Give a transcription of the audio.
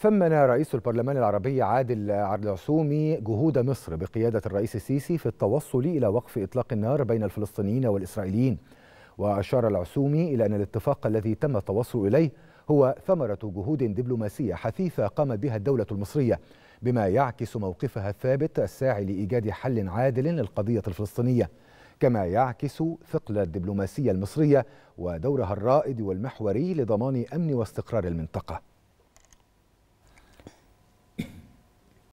ثمن رئيس البرلمان العربي عادل العصومي جهود مصر بقيادة الرئيس السيسي في التوصل إلى وقف إطلاق النار بين الفلسطينيين والإسرائيليين وأشار العصومي إلى أن الاتفاق الذي تم التوصل إليه هو ثمرة جهود دبلوماسية حثيثة قامت بها الدولة المصرية بما يعكس موقفها الثابت الساعي لإيجاد حل عادل للقضية الفلسطينية كما يعكس ثقل الدبلوماسية المصرية ودورها الرائد والمحوري لضمان أمن واستقرار المنطقة